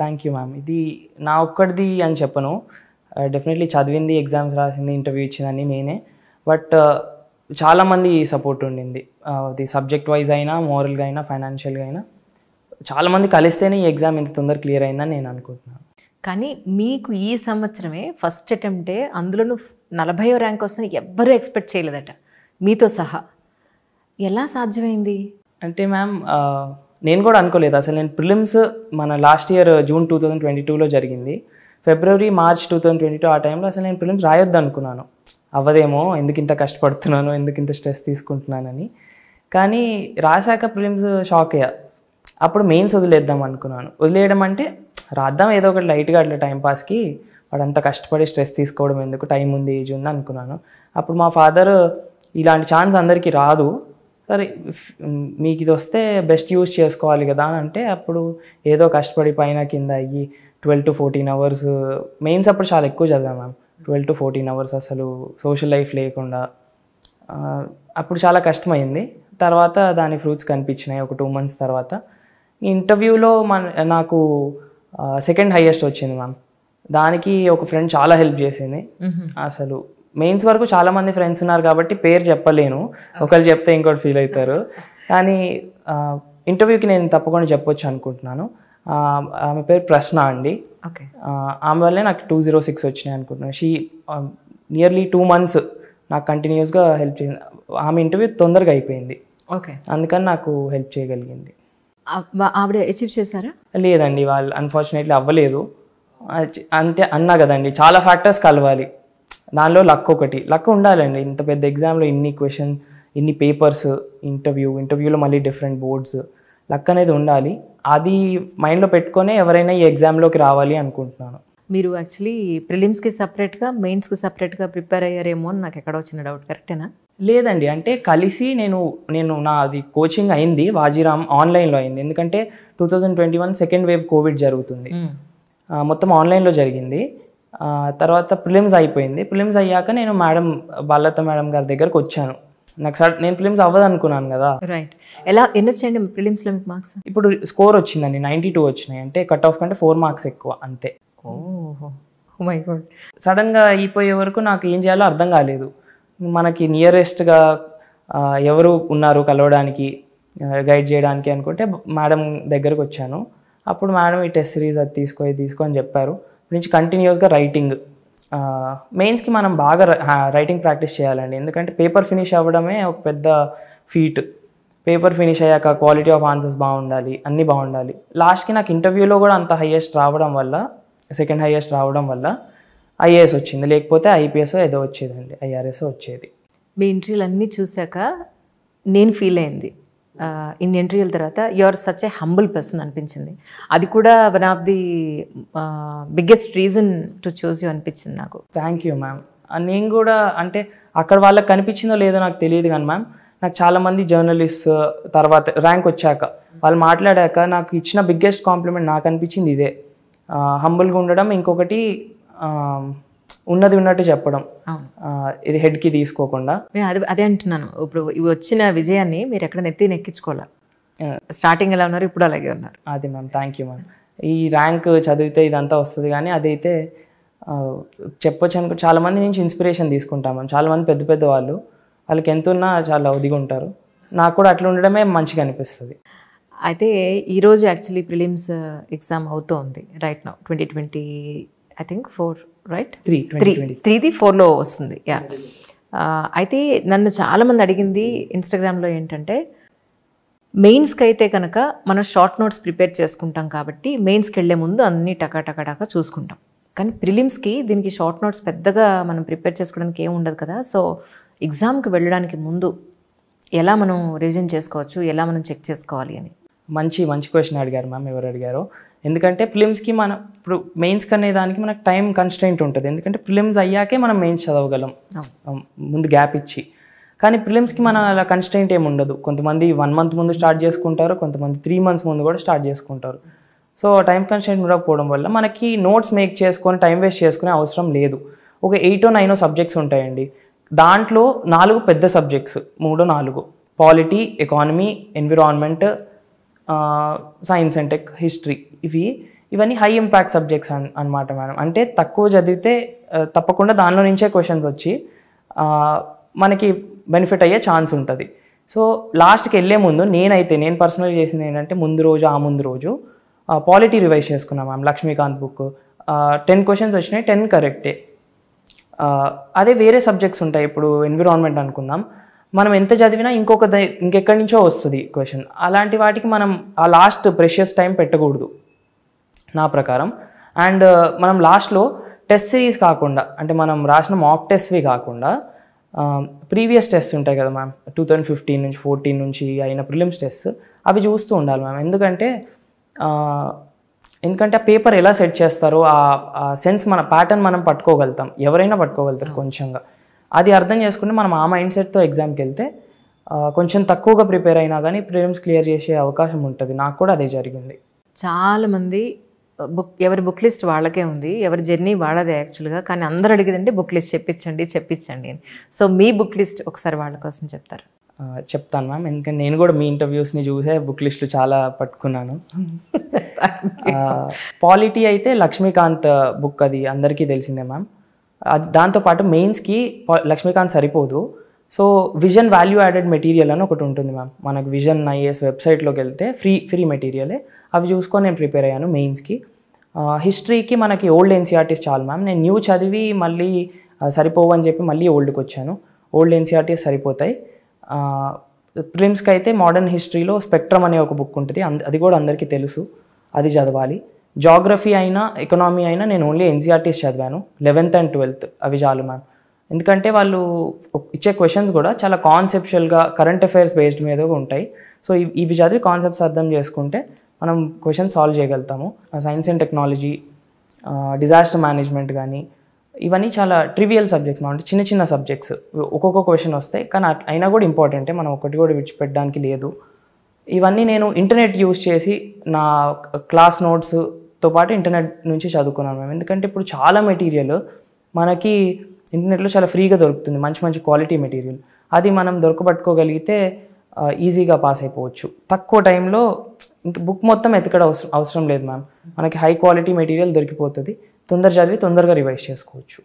thank you ma'am ఇది నా ఒక్కడిది అని చెప్పను డెఫినెట్లీ uh, చదివింది ఎగ్జామ్స్ రాసింది ఇంటర్వ్యూ ఇచ్చిందని నేనే బట్ uh, చాలామంది సపోర్ట్ ఉండింది uh, అది సబ్జెక్ట్ వైజ్ అయినా మోరల్గా అయినా ఫైనాన్షియల్గా అయినా చాలామంది కలిస్తేనే ఈ ఎగ్జామ్ ఇంత తొందర క్లియర్ అయిందని నేను అనుకుంటున్నాను కానీ మీకు ఈ సంవత్సరమే ఫస్ట్ అటెంప్టే అందులోనూ నలభై ర్యాంక్ వస్తుంది ఎవ్వరూ ఎక్స్పెక్ట్ చేయలేదట మీతో సహా ఎలా సాధ్యమైంది అంటే మ్యామ్ నేను కూడా అనుకోలేదు అసలు నేను ప్రిలిమ్స్ మన last year June two thousand twenty టూలో జరిగింది ఫిబ్రవరి March two thousand twenty two ఆ టైంలో అసలు నేను ప్రిలిమ్స్ రాయొద్దు అనుకున్నాను అవ్వదేమో ఎందుకు ఇంత కష్టపడుతున్నాను ఎందుకు ఇంత స్ట్రెస్ తీసుకుంటున్నానని కానీ రాశాక ప్రిలిమ్స్ షాక్ అయ్యా అప్పుడు మెయిన్స్ వదిలేద్దాం అనుకున్నాను వదిలేయడం అంటే రాద్దాం ఏదో ఒకటి లైట్గా అట్లా టైంపాస్కి వాడు అంత కష్టపడి స్ట్రెస్ తీసుకోవడం ఎందుకు టైం ఉంది ఏజ్ ఉంది అనుకున్నాను అప్పుడు మా ఫాదర్ ఇలాంటి ఛాన్స్ అందరికీ రాదు సరే మీకు ఇది వస్తే బెస్ట్ యూజ్ చేసుకోవాలి కదా అని అంటే అప్పుడు ఏదో కష్టపడి పైన కింద అయ్యి twelve to fourteen hours mains అప్పుడు చాలా ఎక్కువ చదివాం ma'am twelve to fourteen hours అసలు సోషల్ లైఫ్ లేకుండా అప్పుడు చాలా కష్టమైంది తర్వాత దాని ఫ్రూట్స్ కనిపించినాయి ఒక టూ మంత్స్ తర్వాత ఇంటర్వ్యూలో మన నాకు సెకండ్ హైయెస్ట్ వచ్చింది మ్యామ్ దానికి ఒక ఫ్రెండ్ చాలా హెల్ప్ చేసింది అసలు మెయిన్స్ వరకు చాలామంది ఫ్రెండ్స్ ఉన్నారు కాబట్టి పేరు చెప్పలేను ఒకళ్ళు చెప్తే ఇంకోటి ఫీల్ అవుతారు కానీ ఇంటర్వ్యూకి నేను తప్పకుండా చెప్పొచ్చు అనుకుంటున్నాను ఆమె పేరు ప్రశ్న అండి ఆమె వల్లే నాకు టూ జీరో సిక్స్ వచ్చినాయి అనుకుంటున్నాను షీ నియర్లీ టూ మంత్స్ నాకు కంటిన్యూస్గా హెల్ప్ చేసింది ఆమె ఇంటర్వ్యూ తొందరగా అయిపోయింది ఓకే అందుకని నాకు హెల్ప్ చేయగలిగింది ఆవిడ అచీవ్ చేశారా లేదండి వాళ్ళు అన్ఫార్చునేట్లీ అవ్వలేదు అంటే అన్నా కదండి చాలా ఫ్యాక్టర్స్ కలవాలి దానిలో లక్ ఒకటి లక్ ఉండాలండి ఇంత పెద్ద ఎగ్జామ్లో ఇన్ని క్వశ్చన్ ఇన్ని పేపర్స్ ఇంటర్వ్యూ ఇంటర్వ్యూలో మళ్ళీ డిఫరెంట్ బోర్డ్స్ లక్ అనేది ఉండాలి అది మైండ్లో పెట్టుకొని ఎవరైనా ఈ ఎగ్జామ్లోకి రావాలి అనుకుంటున్నాను మీరు యాక్చువల్లీ ప్రిలిమ్స్కి సపరేట్గా మెయిన్స్కి సపరేట్గా ప్రిపేర్ అయ్యారేమో అని నాకు ఎక్కడ వచ్చిన డౌట్ కరెక్టేనా లేదండి అంటే కలిసి నేను నేను నా అది కోచింగ్ అయింది వాజీరామ్ ఆన్లైన్లో అయింది ఎందుకంటే two thousand twenty one second wave COVID జరుగుతుంది మొత్తం ఆన్లైన్లో జరిగింది తర్వాత ప్రిలిమ్స్ అయిపోయింది ప్రిలిమ్స్ అయ్యాక నేను మేడం బాలత మేడం గారి దగ్గరకు వచ్చాను నాకు సార్ నేను ప్రిలిమ్స్ అవ్వదు అనుకున్నాను కదా రైట్ ఎలా ఎన్ని వచ్చాయండి ప్రిలిమ్స్ లో మార్క్స్ ఇప్పుడు స్కోర్ వచ్చిందండి నైంటీ టూ వచ్చినాయి అంటే కట్ ఆఫ్ కంటే ఫోర్ మార్క్స్ ఎక్కువ అంతే మై సడన్ oh గా అయిపోయే వరకు నాకు ఏం చేయాలో అర్థం కాలేదు మనకి నియరెస్ట్ గా ఎవరు ఉన్నారు కలవడానికి గైడ్ చేయడానికి అనుకుంటే మేడం దగ్గరకు వచ్చాను అప్పుడు మేడం ఈ టెస్ట్ సిరీస్ అది తీసుకో తీసుకొని తీసుకో అని చెప్పారు నుంచి కంటిన్యూస్గా రైటింగ్ మెయిన్స్కి మనం బాగా రైటింగ్ ప్రాక్టీస్ చేయాలండి ఎందుకంటే పేపర్ ఫినిష్ అవ్వడమే ఒక పెద్ద ఫీట్ పేపర్ ఫినిష్ అయ్యాక క్వాలిటీ ఆఫ్ ఆన్సర్స్ బాగుండాలి అన్నీ బాగుండాలి లాస్ట్కి నాకు ఇంటర్వ్యూలో కూడా అంత హయ్యెస్ట్ రావడం వల్ల సెకండ్ హయ్యెస్ట్ రావడం వల్ల ఐఏఎస్ వచ్చింది లేకపోతే ఐపీఎస్ ఏదో వచ్చేదండి ఐఆర్ఎస్ వచ్చేది మీ ఇంటర్వ్యూలు అన్నీ చూశాక నేను ఫీల్ అయింది ఇన్ ఇంటర్వ్యూల తర్వాత you are such a humble person అనిపించింది అది కూడా one of the biggest reason to choose you అనిపించింది నాకు థ్యాంక్ యూ మ్యామ్ నేను కూడా అంటే అక్కడ వాళ్ళకి కనిపించిందో లేదో నాకు తెలియదు కానీ మ్యామ్ నాకు చాలామంది జర్నలిస్ట్ తర్వాత ర్యాంక్ వచ్చాక వాళ్ళు మాట్లాడాక నాకు ఇచ్చిన బిగ్గెస్ట్ కాంప్లిమెంట్ నాకు అనిపించింది ఇదే హంబుల్గా ఉండడం ఇంకొకటి ఉన్నది ఉన్నట్టు చెప్పడం ఇది హెడ్ కి తీసుకోకుండా అదే అదే అంటున్నాను ఇప్పుడు వచ్చిన విజయాన్ని మీరు ఎక్కడ నెత్తి నెక్కించుకోవాలి స్టార్టింగ్ ఎలా ఉన్నారు ఇప్పుడు అలాగే ఉన్నారు అది మ్యామ్ థ్యాంక్ యూ మ్యామ్ ఈ ర్యాంక్ చదివితే ఇదంతా వస్తుంది కానీ అదైతే చెప్పొచ్చు అనుకో చాలా మంది నుంచి ఇన్స్పిరేషన్ తీసుకుంటాం మ్యామ్ చాలా మంది పెద్ద పెద్ద వాళ్ళు వాళ్ళకి ఎంత ఉన్నా చాలా ఒదిగి ఉంటారు నాకు కూడా అట్లా ఉండడమే మంచిగా అనిపిస్తుంది అయితే ఈరోజు యాక్చువల్లీ ప్రిలిమ్స్ ఎగ్జామ్ ఉంది రైట్ నా twenty twenty I think four right three three త్రీది ఫోర్లో వస్తుంది యా uh, అయితే నన్ను చాలామంది అడిగింది ఇన్స్టాగ్రామ్లో ఏంటంటే మెయిన్స్కి అయితే కనుక మనం షార్ట్ నోట్స్ ప్రిపేర్ చేసుకుంటాం కాబట్టి మెయిన్స్కి వెళ్లే ముందు అన్నీ టకాటకటాక చూసుకుంటాం కానీ ప్రిలిమ్స్కి దీనికి షార్ట్ నోట్స్ పెద్దగా మనం ప్రిపేర్ చేసుకోవడానికి ఏమి ఉండదు కదా సో ఎగ్జామ్కి వెళ్ళడానికి ముందు ఎలా మనం రివిజన్ చేసుకోవచ్చు ఎలా మనం చెక్ చేసుకోవాలి అని మంచి మంచి క్వశ్చన్ అడిగారు మ్యామ్ ఎవరు అడిగారో ఎందుకంటే ప్రిలిమ్స్కి మన ఇప్పుడు మెయిన్స్కి అనే దానికి మనకు టైం కన్స్టెంట్ ఉంటుంది ఎందుకంటే ప్రిలిమ్స్ అయ్యాకే మనం మెయిన్స్ చదవగలం ముందు గ్యాప్ ఇచ్చి కానీ ప్రిలిమ్స్కి మన అలా కన్స్టెంట్ ఏమి ఉండదు కొంతమంది వన్ మంత్ ముందు స్టార్ట్ చేసుకుంటారు కొంతమంది త్రీ మంత్స్ ముందు కూడా స్టార్ట్ చేసుకుంటారు సో టైం కన్స్టెంట్ ఉండకపోవడం వల్ల మనకి నోట్స్ మేక్ చేసుకొని టైం వేస్ట్ చేసుకునే అవసరం లేదు ఒక ఎయిటో నైనో సబ్జెక్ట్స్ ఉంటాయండి దాంట్లో నాలుగు పెద్ద సబ్జెక్ట్స్ మూడో నాలుగు polity economy environment science and tech history ఇవి ఇవన్నీ హై ఇంపాక్ట్ సబ్జెక్ట్స్ అన్ అనమాట మేడం అంటే తక్కువ చదివితే తప్పకుండా దానిలో నుంచే క్వశ్చన్స్ వచ్చి మనకి బెనిఫిట్ అయ్యే ఛాన్స్ ఉంటుంది సో లాస్ట్కి వెళ్ళే ముందు నేనైతే నేను పర్సనల్ చేసింది ఏంటంటే ముందు రోజు ఆ ముందు రోజు పాలిటీ రివైజ్ చేసుకున్నాం ma'am Laxmikanth book ten questions వచ్చినాయి టెన్ కరెక్టే అదే వేరే సబ్జెక్ట్స్ ఉంటాయి ఇప్పుడు ఎన్విరాన్మెంట్ అనుకుందాం మనం ఎంత చదివినా ఇంకొక ఇంకెక్కడి నుంచో వస్తుంది క్వశ్చన్ అలాంటి వాటికి మనం ఆ లాస్ట్ ప్రెషియస్ టైం పెట్టకూడదు నా ప్రకారం అండ్ uh, మనం లాస్ట్లో టెస్ట్ సిరీస్ కాకుండా అంటే మనం రాసిన మాక్ టెస్ట్వి కాకుండా ప్రీవియస్ um, టెస్ట్ ఉంటాయి కదా మ్యామ్ టూ థౌజండ్ ఫిఫ్టీన్ నుంచి ఫోర్టీన్ నుంచి అయిన ప్రిలిమ్స్ టెస్ట్ అవి చూస్తూ ఉండాలి మ్యామ్ ఎందుకంటే ఎందుకంటే ఆ పేపర్ ఎలా సెట్ చేస్తారో ఆ సెన్స్ మన ప్యాటర్న్ మనం పట్టుకోగలుగుతాం ఎవరైనా పట్టుకోగలుగుతారు కొంచెంగా అది అర్థం చేసుకుంటే మనం ఆ మైండ్ సెట్తో ఎగ్జామ్కి వెళ్తే కొంచెం తక్కువగా ప్రిపేర్ అయినా కానీ ప్రిలిమ్స్ క్లియర్ చేసే అవకాశం ఉంటుంది నాకు కూడా అదే జరిగింది చాలామంది బుక్ ఎవరి బుక్ లిస్ట్ వాళ్ళకే ఉంది ఎవరి జర్నీ వాళ్ళదే యాక్చువల్గా కానీ అందరూ అడిగేదంటే బుక్ లిస్ట్ చెప్పించండి చెప్పించండి అని సో మీ బుక్ లిస్ట్ ఒకసారి వాళ్ళ కోసం చెప్తారు చెప్తాను మ్యామ్ ఎందుకంటే నేను కూడా మీ ఇంటర్వ్యూస్ని చూసే బుక్ లిస్టులు చాలా పట్టుకున్నాను పాలిటీ అయితే లక్ష్మీకాంత్ బుక్ అది అందరికీ తెలిసిందే మ్యామ్ దాంతోపాటు మెయిన్స్కి లక్ష్మీకాంత్ సరిపోదు so Vision value added material అని ఒకటి ఉంటుంది మ్యామ్ మనకు విజన్ ఐఏఎస్ వెబ్సైట్లోకి వెళ్తే ఫ్రీ ఫ్రీ మెటీరియలే అవి చూసుకొని నేను ప్రిపేర్ అయ్యాను మెయిన్స్కి హిస్టరీకి మనకి ఓల్డ్ ఎన్సీఆర్టీస్ చాలు మ్యామ్ నేను న్యూ చదివి మళ్ళీ సరిపోవని చెప్పి మళ్ళీ ఓల్డ్కి వచ్చాను ఓల్డ్ ఎన్సీఆర్టీస్ సరిపోతాయి ప్రిమ్స్కి అయితే మోడర్న్ హిస్టరీలో స్పెక్ట్రమ్ అనే ఒక బుక్ ఉంటుంది అది కూడా అందరికీ తెలుసు అది చదవాలి జాగ్రఫీ అయినా ఎకనామీ అయినా నేను ఓన్లీ ఎన్సీఆర్టీస్ e చదివాను లెవెన్త్ అండ్ ట్వెల్త్ అవి చాలు మ్యామ్ ఎందుకంటే వాళ్ళు ఇచ్చే క్వశ్చన్స్ కూడా చాలా కాన్సెప్షువల్గా కరెంట్ అఫైర్స్ బేస్డ్ మీద ఉంటాయి సో ఇవి చదివి కాన్సెప్ట్స్ అర్థం చేసుకుంటే మనం క్వశ్చన్ సాల్వ్ చేయగలుగుతాము science and technology disaster management కానీ ఇవన్నీ చాలా ట్రివియల్ సబ్జెక్ట్స్ అంటే చిన్న చిన్న సబ్జెక్ట్స్ ఒక్కొక్క క్వశ్చన్ వస్తాయి కానీ అయినా కూడా ఇంపార్టెంటే మనం ఒకటి కూడా విడిచిపెట్టడానికి లేదు ఇవన్నీ నేను ఇంటర్నెట్ యూజ్ చేసి నా క్లాస్ నోట్స్తో పాటు ఇంటర్నెట్ నుంచి చదువుకున్నాను మేము ఎందుకంటే ఇప్పుడు చాలా మెటీరియల్ మనకి ఇంటర్నెట్లో చాలా ఫ్రీగా దొరుకుతుంది మంచి మంచి క్వాలిటీ మెటీరియల్ అది మనం దొరకబట్టుకోగలిగితే ఈజీగా పాస్ అయిపోవచ్చు తక్కువ టైంలో ఇంక బుక్ మొత్తం ఎతకడం అవసరం అవసరం లేదు మ్యామ్ మనకి హై క్వాలిటీ మెటీరియల్ దొరికిపోతుంది తొందర చదివి తొందరగా రివైజ్ చేసుకోవచ్చు